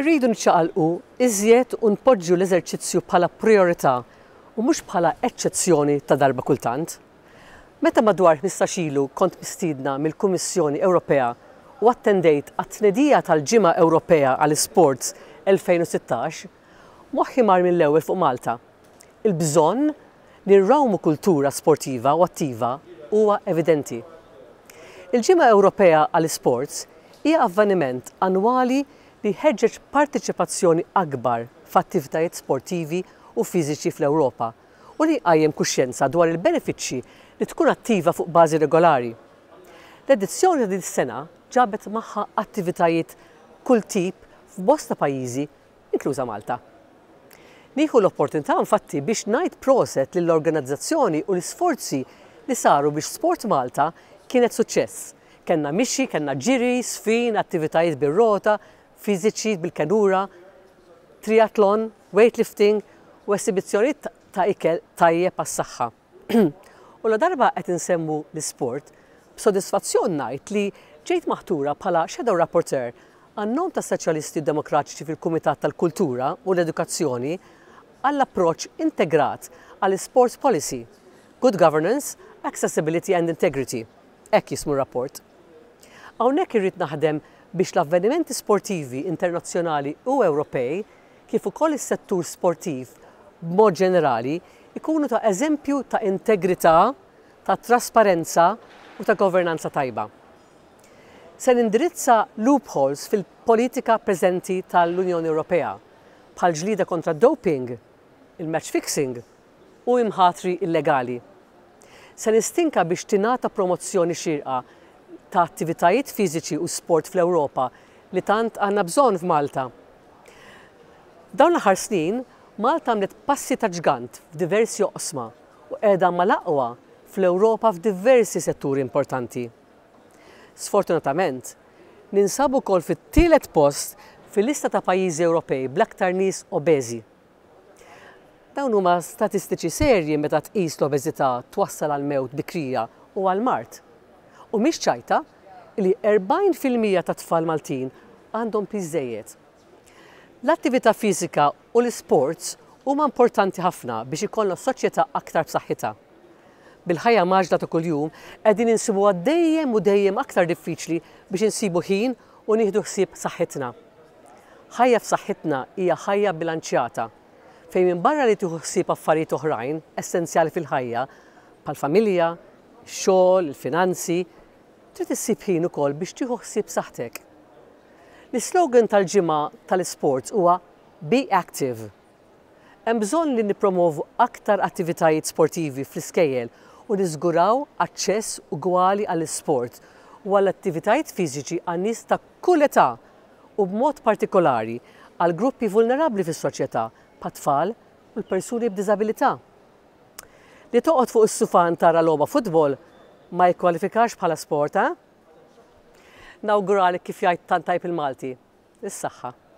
Irridu nċaqalqu iżjed u npoġġu l-eżerċizzju bħala priorità u mhux bħala eċċezzjoni ta' darba kultant. Meta madwar 15 ilu kont mistidna mill-Kummissjoni Ewropea u attendejt għat-tnedija tal-ġimgħa Ewropea għall-Sports 2016, moħħi mar mill-ewwel fuq Malta. Il-bżonn rrawmu kultura sportiva u attiva huwa evidenti. Il-ġimgħa Ewropea għall-Sports hija avveniment annwali li ħeġġeġ partiċipazzjoni akbar f'attivitajiet sportivi u fiżiċi fl-Ewropa u li għajjem kuxjenza dwar il-benefiċċji li tkun attiva fuq bażi regolari. L-edizzjoni din sena ġabet maħħa attivitajiet kull tip f'bosta pajjiżi, inkluża Malta. Nieħu l-opportunità infatti biex ngħid proset lill-organizzazzjoni u l-isforzi li saru biex Sport Malta kienet suċċess. Kenna mixi, kenna ġiri, sfin, attivitajiet bir-rota, fiżiċi bil kadura triathlon, weightlifting u esibizzjoniet ta' ikel tajjeb għas-saħħa. u la darba qed insemmu l-sport, b'sodisfazzjon ngħid li ġejt maħtura bħala shadow rapporteur għannom ta' Soċjalisti Demokratiċi fil-Kumitat tal-Kultura u l-Edukazzjoni għall-approċ integrat għall sports policy, good governance, accessibility and integrity. Ekk jismu rapport. Hawnhekk irrid naħdem biex l-avvenimenti sportivi internazzjonali u Ewropej kif ukoll is-settur sportiv b'mod ġenerali ikunu ta' eżempju ta' integrità, ta' trasparenza u ta' governanza tajba. Se nindirizza loopholes fil-politika preżenti tal-Unjoni Ewropea bħal ġlida kontra doping, il-match fixing u imħatri illegali. Se nistinka biex tinata promozzjoni xirqa ta' attivitajiet fiżiċi u sport fl-Ewropa li tant għanna bżonn f'Malta. Dawn l-aħħar snin, Malta għamlet passi ta' ġgant f'diversi oqsma u qiegħda mal-aqwa fl-Ewropa f'diversi setturi importanti. Sfortunatament, ninsabu kol fit-tielet post fil-lista ta' pajjiżi Ewropej bl-aktar nies obeżi. Dawn huma statistiċi serji meta tqis l-obeżità twassal għal mewt bikrija u għal mart. U mhix ċajta li 40% ta' tfal Maltin għandhom pizzejiet. L-attività fiżika u l isports huma importanti ħafna biex ikollna soċjetà aktar b'saħħitha. Bil-ħajja maġda ta' kuljum qegħdin insibu dejjem u dejjem aktar diffiċli biex insibu ħin u nieħdu ħsieb saħħitna. Ħajja f'saħħitna hija ħajja bilanċjata fejn minn barra li tieħu ħsieb affarijiet oħrajn essenzjali fil-ħajja bħal familja, xogħol, il-finanzi, trid issib ħin ukoll biex tieħu ħsieb saħtek. L-slogan tal-ġimgħa tal-isports huwa Be active. Hemm bżonn li nippromovu aktar attivitajiet sportivi fl-iskejjel u niżguraw aċċess ugwali għall-isport u għall-attivitajiet fiżiċi għan nies ta' kull età u b'mod partikolari għal gruppi vulnerabli fis-soċjetà, pat-tfal u l-persuni b'diżabilità. Li toqgħod fuq is-sufan tara logħba futbol ma jikkwalifikax bħala sporta, Nawgurali kif jgħid tantajp il-Malti. Is-saħħa.